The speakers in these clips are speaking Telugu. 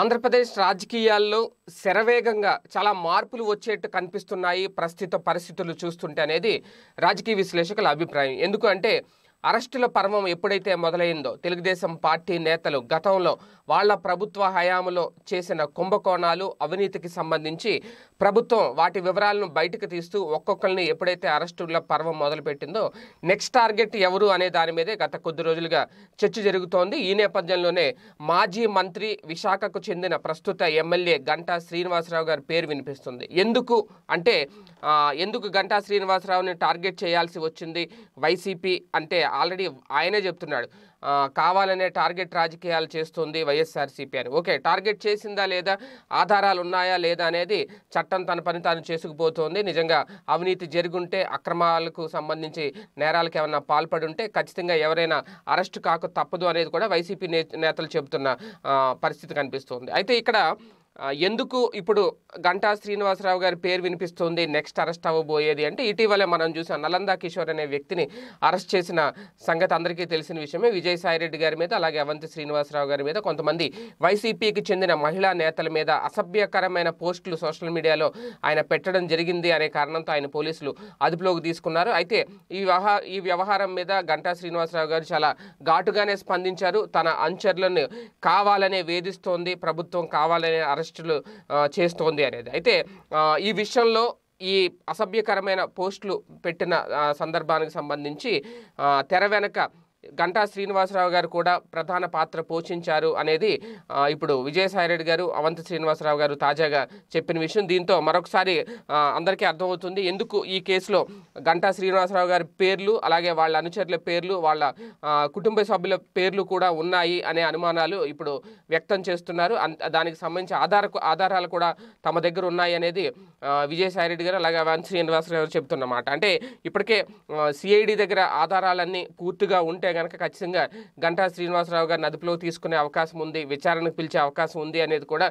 ఆంధ్రప్రదేశ్ రాజకీయాల్లో శరవేగంగా చాలా మార్పులు వచ్చేట్టు కనిపిస్తున్నాయి ప్రస్తుత పరిస్థితులు చూస్తుంటే అనేది రాజకీయ విశ్లేషకుల అభిప్రాయం ఎందుకంటే అరెస్టుల పర్వం ఎప్పుడైతే మొదలైందో తెలుగుదేశం పార్టీ నేతలు గతంలో వాళ్ల ప్రభుత్వ హయాములో చేసిన కుంభకోణాలు అవినీతికి సంబంధించి ప్రభుత్వం వాటి వివరాలను బయటకు తీస్తూ ఒక్కొక్కరిని ఎప్పుడైతే అరెస్టుల పర్వం మొదలుపెట్టిందో నెక్స్ట్ టార్గెట్ ఎవరు అనే దాని మీదే గత కొద్ది రోజులుగా చర్చ జరుగుతోంది ఈ నేపథ్యంలోనే మాజీ మంత్రి విశాఖకు చెందిన ప్రస్తుత ఎమ్మెల్యే గంటా శ్రీనివాసరావు గారి పేరు వినిపిస్తుంది ఎందుకు అంటే ఎందుకు గంటా శ్రీనివాసరావుని టార్గెట్ చేయాల్సి వచ్చింది వైసీపీ అంటే ఆల్రెడీ ఆయనే చెప్తున్నాడు కావాలనే టార్గెట్ రాజకీయాలు చేస్తుంది వైఎస్ఆర్సీపీ అని ఓకే టార్గెట్ చేసిందా లేదా ఆధారాలు ఉన్నాయా లేదా అనేది చట్టం తన పని తాను చేసుకుపోతోంది నిజంగా అవినీతి జరుగుంటే అక్రమాలకు సంబంధించి నేరాలకు ఏమైనా పాల్పడి ఉంటే ఖచ్చితంగా ఎవరైనా అరెస్ట్ కాక తప్పదు అనేది కూడా వైసీపీ నేతలు చెబుతున్న పరిస్థితి కనిపిస్తుంది అయితే ఇక్కడ ఎందుకు ఇప్పుడు గంటా శ్రీనివాసరావు గారి పేరు వినిపిస్తుంది నెక్స్ట్ అరెస్ట్ అవ్వబోయేది అంటే ఇటీవలే మనం చూసాం నలందా కిషోర్ అనే వ్యక్తిని అరెస్ట్ చేసిన సంగతి అందరికీ తెలిసిన విషయమే విజయసాయిరెడ్డి గారి మీద అలాగే అవంతి శ్రీనివాసరావు గారి మీద కొంతమంది వైసీపీకి చెందిన మహిళా నేతల మీద అసభ్యకరమైన పోస్టులు సోషల్ మీడియాలో ఆయన పెట్టడం జరిగింది అనే కారణంతో ఆయన పోలీసులు అదుపులోకి తీసుకున్నారు అయితే ఈ ఈ వ్యవహారం మీద గంటా శ్రీనివాసరావు గారు చాలా ఘాటుగానే స్పందించారు తన అంచర్లను కావాలనే వేధిస్తోంది ప్రభుత్వం కావాలనే అరెస్ట్ అరెస్టులు చేస్తోంది అనేది అయితే ఈ విషయంలో ఈ అసభ్యకరమైన పోస్టులు పెట్టిన సందర్భానికి సంబంధించి తెర వెనక గంటా శ్రీనివాసరావు గారు కూడా ప్రధాన పాత్ర పోషించారు అనేది ఇప్పుడు విజయసాయిరెడ్డి గారు అవంత శ్రీనివాసరావు గారు తాజాగా చెప్పిన విషయం దీంతో మరొకసారి అందరికీ అర్థమవుతుంది ఎందుకు ఈ కేసులో గంటా శ్రీనివాసరావు గారి పేర్లు అలాగే వాళ్ళ అనుచరుల పేర్లు వాళ్ళ కుటుంబ సభ్యుల పేర్లు కూడా ఉన్నాయి అనే అనుమానాలు ఇప్పుడు వ్యక్తం చేస్తున్నారు దానికి సంబంధించి ఆధార ఆధారాలు కూడా తమ దగ్గర ఉన్నాయి అనేది విజయసాయిరెడ్డి గారు అలాగే అవంత శ్రీనివాసరావు గారు చెబుతున్నమాట అంటే ఇప్పటికే సిఐడి దగ్గర ఆధారాలన్నీ పూర్తిగా ఉంటే కనుక ఖచ్చితంగా గంటా శ్రీనివాసరావు గారిని అదుపులో తీసుకునే అవకాశం ఉంది విచారణకు పిలిచే అవకాశం ఉంది అనేది కూడా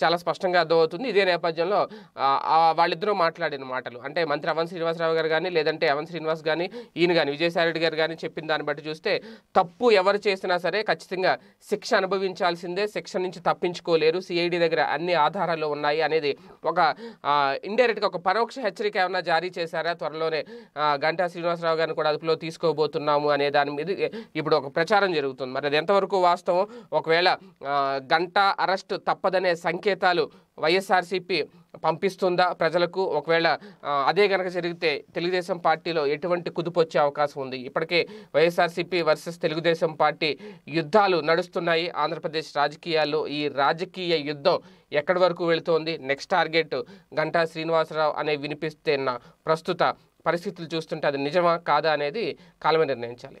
చాలా స్పష్టంగా అర్థమవుతుంది ఇదే నేపథ్యంలో వాళ్ళిద్దరూ మాట్లాడిన మాటలు అంటే మంత్రి అవన్ శ్రీనివాసరావు గారు కానీ లేదంటే అవన్ శ్రీనివాస్ కానీ ఈయన కానీ విజయసాయిరెడ్డి గారు కానీ చెప్పిన దాన్ని బట్టి చూస్తే తప్పు ఎవరు చేసినా సరే ఖచ్చితంగా శిక్ష అనుభవించాల్సిందే శిక్ష నుంచి తప్పించుకోలేరు సిఐడి దగ్గర అన్ని ఆధారాలు ఉన్నాయి అనేది ఒక ఇండైరెక్ట్గా ఒక పరోక్ష హెచ్చరిక ఏమైనా జారీ చేశారా త్వరలోనే గంటా శ్రీనివాసరావు గారిని కూడా అదుపులో తీసుకోబోతున్నాము అనే దాని మీద ఇప్పుడు ఒక ప్రచారం జరుగుతుంది మరి అది ఎంతవరకు వాస్తవం ఒకవేళ గంట అరెస్ట్ తప్పదనే సంకేతాలు వైఎస్ఆర్సీపీ పంపిస్తుందా ప్రజలకు ఒకవేళ అదే కనుక జరిగితే తెలుగుదేశం పార్టీలో ఎటువంటి కుదుపు వచ్చే అవకాశం ఉంది ఇప్పటికే వైఎస్ఆర్సీపీ వర్సెస్ తెలుగుదేశం పార్టీ యుద్ధాలు నడుస్తున్నాయి ఆంధ్రప్రదేశ్ రాజకీయాల్లో ఈ రాజకీయ యుద్ధం ఎక్కడి వరకు వెళుతోంది నెక్స్ట్ టార్గెట్ గంటా శ్రీనివాసరావు అనే వినిపిస్తేన్న ప్రస్తుత పరిస్థితులు చూస్తుంటే అది నిజమా కాదా అనేది కాలమే నిర్ణయించాలి